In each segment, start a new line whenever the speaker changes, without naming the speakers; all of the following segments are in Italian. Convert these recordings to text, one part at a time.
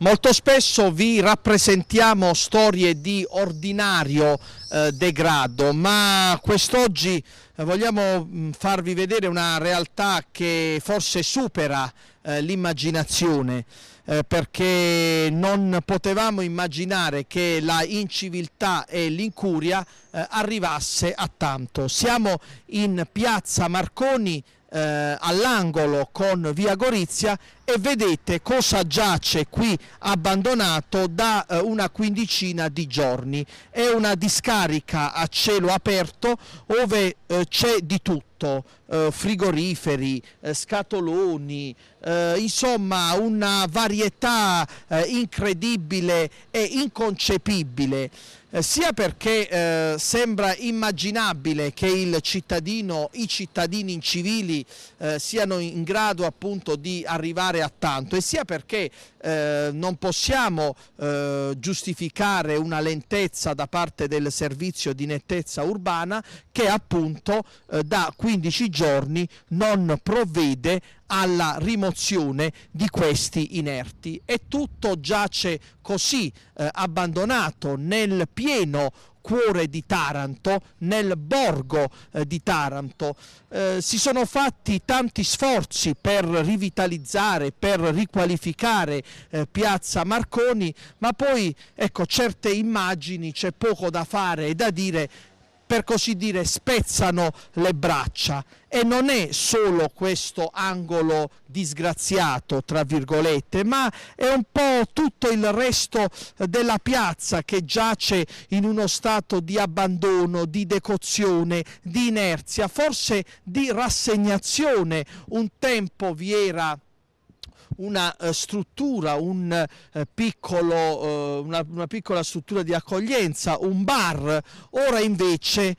Molto spesso vi rappresentiamo storie di ordinario eh, degrado, ma quest'oggi eh, vogliamo mm, farvi vedere una realtà che forse supera eh, l'immaginazione, eh, perché non potevamo immaginare che la inciviltà e l'incuria eh, arrivasse a tanto. Siamo in piazza Marconi eh, all'angolo con via Gorizia e vedete cosa giace qui abbandonato da eh, una quindicina di giorni. È una discarica a cielo aperto dove eh, c'è di tutto, eh, frigoriferi, eh, scatoloni, eh, insomma una varietà eh, incredibile e inconcepibile. Eh, sia perché sembra immaginabile che il cittadino, i cittadini in incivili siano in grado appunto di arrivare a tanto e sia perché non possiamo giustificare una lentezza da parte del servizio di nettezza urbana che appunto da 15 giorni giorni non provvede alla rimozione di questi inerti e tutto giace così eh, abbandonato nel pieno cuore di Taranto, nel borgo eh, di Taranto. Eh, si sono fatti tanti sforzi per rivitalizzare, per riqualificare eh, Piazza Marconi, ma poi ecco, certe immagini c'è poco da fare e da dire per così dire spezzano le braccia e non è solo questo angolo disgraziato tra virgolette ma è un po' tutto il resto della piazza che giace in uno stato di abbandono, di decozione, di inerzia, forse di rassegnazione. Un tempo vi era una uh, struttura, un, uh, piccolo, eh, una, una, piccola struttura di accoglienza, un bar, ora invece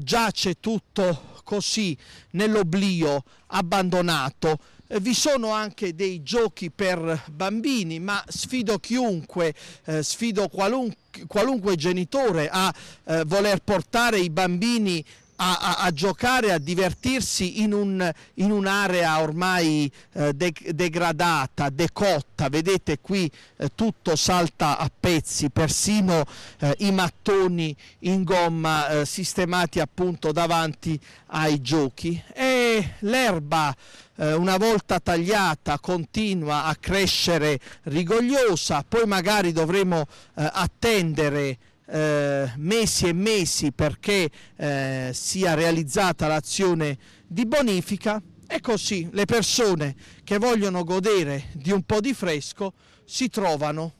giace tutto così nell'oblio, abbandonato. Vi sono anche dei giochi per bambini, ma sfido chiunque, eh, sfido qualunque, qualunque genitore a eh, voler portare i bambini a, a, a giocare, a divertirsi in, un, in un'area ormai eh, de degradata, decotta, vedete qui eh, tutto salta a pezzi, persino eh, i mattoni in gomma eh, sistemati appunto davanti ai giochi e l'erba eh, una volta tagliata continua a crescere rigogliosa, poi magari dovremo eh, attendere eh, mesi e mesi perché eh, sia realizzata l'azione di bonifica e così le persone che vogliono godere di un po' di fresco si trovano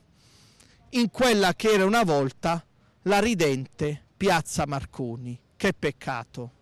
in quella che era una volta la ridente piazza Marconi. Che peccato!